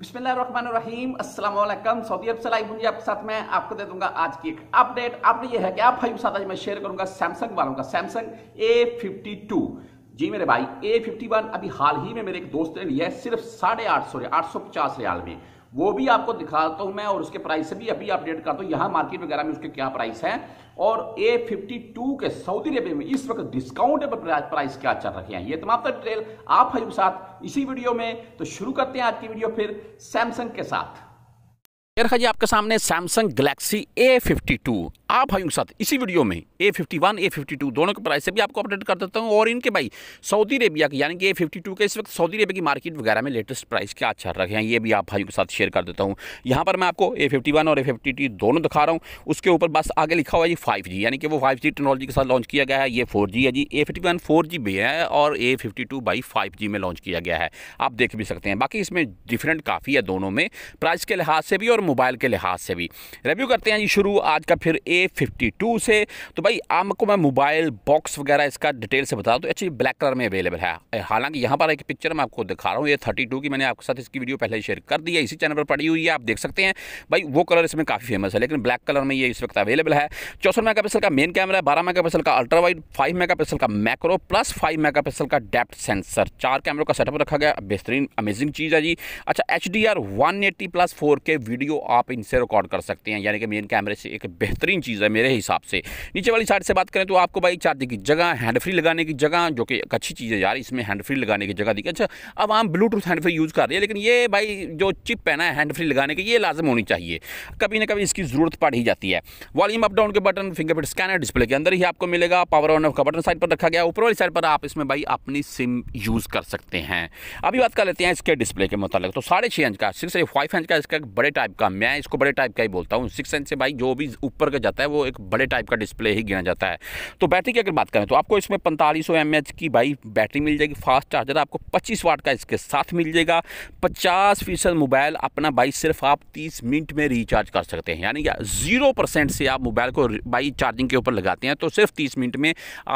बिस्मिल्लाम Aslam Saudi अरब से live हूँ आपके साथ मैं आपको दे दूंगा आज की एक अपडेट अपडेट ये है कि आप भाई के साथ आज मैं शेयर करूंगा सैमसंग वालों का सैमसंग टू जी मेरे भाई ए फिफ्टी वन अभी हाल ही में मेरे एक दोस्त ने लिया है सिर्फ साढ़े आठ सौ आठ सौ पचास रियाल में वो भी आपको दिखाता हूं मैं और उसके प्राइस से भी अभी अपडेट करता हूं यहां मार्केट वगैरह में उसके क्या प्राइस है और ए फिफ्टी टू के सऊदी अरेबिया में इस वक्त डिस्काउंटेबल प्राइस क्या चल रहे हैं ये तमाम डिटेल आप हजू साथ इसी वीडियो में तो शुरू करते हैं आज की वीडियो फिर सैमसंग के साथ रखा जी आपके सामने सैमसंग फिफ्टी A52 आप भाइयों के साथ इसी वीडियो में A51, A52 दोनों के प्राइस से भी आपको अपडेट कर देता हूँ और इनके भाई सऊदी अरेबिया के यानी कि A52 के इस वक्त सऊदी अरेबिया की मार्केट वगैरह में लेटेस्ट प्राइस क्या अच्छा रखे हैं ये भी आप भाइयों के साथ शेयर कर देता हूँ यहाँ पर मैं आपको वन और टू दोनों दिखा रहा हूँ उसके ऊपर बस आगे लिखा हुआ है जी फाइव यानी कि वो फाइव टेक्नोलॉजी के साथ लॉन्च किया गया है ये फोर है जी ए फिफ्टी भी है और ए फिफ्टी बाई फाइव में लॉन्च किया गया है आप देख भी सकते हैं बाकी इसमें डिफरेंट काफ़ी है दोनों में प्राइस के लिहाज से भी और मोबाइल के लिहाज से भी रिव्यू करते हैं जी शुरू आज का फिर ए फिफ्टी टू से तो भाई आपको मैं मोबाइल बॉक्स वगैरह इसका डिटेल से बता दूँ अच्छी ब्लैक कलर में अवेलेबल है हालांकि यहाँ पर एक पिक्चर मैं आपको दिखा रहा हूँ ये थर्टी की मैंने आपके साथ इसकी वीडियो पहले शेयर कर दी है इसी चैनल पर पड़ी हुई है आप देख सकते हैं भाई वो कलर इसमें काफ़ी फेमस है लेकिन ब्लैक कलर में ये इस वक्त अवेलेबल है चौसठ मेगा का मेन कैमरा है बारह मेगा का अल्ट्रा वाइड फाइव मेगा का मैक्रो प्लस फाइव मेगा का डेप्थ सेंसर चार कैमरों का सेटअप रखा गया बेहतरीन अमेजिंग चीज़ है जी अच्छा H D R one eighty plus four K video video आप इनसे रिकॉर्ड कर सकते हैं यानी कि मेन कैमरे से एक बेहतरीन चीज़ है मेरे हिसाब से नीचे वाली साइड से बात करें तो आपको भाई चार्जिंग की जगह हैंड फ्री लगाने की जगह जो कि एक अच्छी चीज़ है यार इसमें हैंड फ्री लगाने की जगह दी अच्छा अब आम ब्लूटूथ हैंड फ्री यूज़ कर रहे हैं लेकिन ये भाई जो चिप पहना है हैंड फ्री लगाने की ये लाजम होनी चाहिए कभी ना कभी इसकी ज़रूरत पड़ ही जाती है वॉल्यूम अप डाउन के बटन फिंगरप्रिंट स्कैनर डिस्प्ले के अंदर ही आपको मिलेगा पावर ऑन ऑफ का बटन साइड पर रखा गया ऊपर वाली साइड पर आप इसमें भाई अपनी सिम यूज़ कर सकते हैं अभी बात कर लेते हैं इसके डिस्प्ले के मुतालिक तो साढ़े छः इंच का सिक्स फाइव इंच का इसका बड़े टाइप का का मैं इसको बड़े टाइप का ही बोलता हूँ सिक्स इंच से भाई जो भी ऊपर का जाता है वो एक बड़े टाइप का डिस्प्ले ही गिना जाता है तो बैटरी की अगर बात करें तो आपको इसमें पैंतालीस सौ की भाई बैटरी मिल जाएगी फास्ट चार्जर आपको पच्चीस वाट का इसके साथ मिल जाएगा पचास मोबाइल अपना भाई सिर्फ आप तीस मिनट में रिचार्ज कर सकते हैं यानी जीरो परसेंट से आप मोबाइल को भाई चार्जिंग के ऊपर लगाते हैं तो सिर्फ तीस मिनट में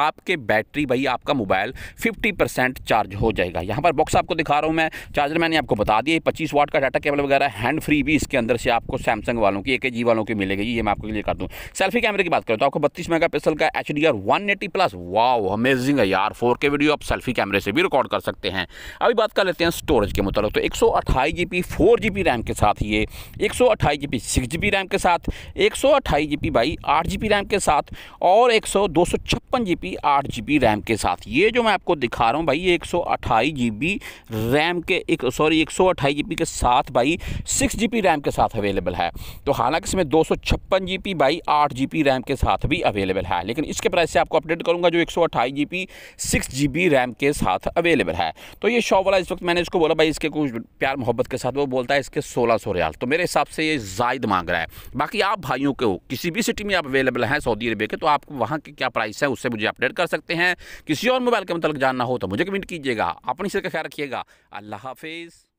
आपके बैटरी भाई आपका मोबाइल फिफ्टी परसेंट चार्ज हो जाएगा यहाँ पर बॉक्स आपको दिखा रहा हूँ मैं चार्जर मैंने आपको बता दिया पच्चीस वाट का डाटा केबल वगैरह हैंड फ्री भी इसके अंदर वैसे आपको सैमसंग वालों की एक जी वालों की मिलेगी ये मैं आपके लिए कर दूँ सेल्फी कैमरे की बात करें तो आपको बत्तीस मेगा पिक्सल का H D R one eighty plus wow amazing है यार फोर के वीडियो आप सेल्फी कैमरे से भी रिकॉर्ड कर सकते हैं अभी बात कर लेते हैं स्टोरेज के मुताबिक तो एक सौ अट्ठाई G B four G B RAM के साथ ये एक सौ अट्ठाई G B six G B RAM के साथ एक सौ अट्ठाई जी बी भाई आठ जी बी रैम के साथ और एक सौ दो सौ छप्पन जी बी आठ जी बी रैम के साथ ये जो मैं आपको दिखा रहा हूँ भाई ये एक सौ अट्ठाईस जी बी रैम के एक सॉरी एक सौ अट्ठाईस जी बी के साथ भाई सिक्स जी बी रैम के साथ अवेलेबल है तो हालांकि इसमें दो सौ छप्पन जी पी बाई आठ जी पी रैम के साथ भी अवेलेबल है लेकिन इसके प्राइस से आपको अपडेट करूंगा जो एक सौ अट्ठाईस G P six G B RAM के साथ अवेलेबल है तो ये शॉप वाला इस वक्त मैंने इसको बोला भाई इसके कुछ प्यार मोहब्बत के साथ वो बोलता है इसके सोलह सौ रियाल तो मेरे हिसाब से ये जायद मांग रहा है बाकी आप भाइयों को किसी भी सिटी में आप अवेलेबल हैं सऊदी अरबिया के तो आपको वहाँ के क्या प्राइस है उससे मुझे अपडेट कर सकते हैं किसी और मोबाइल के मतलब जानना हो तो मुझे कमेंट कीजिएगा अपनी सर का ख्याल रखिएगा अल्लाह हाफिज़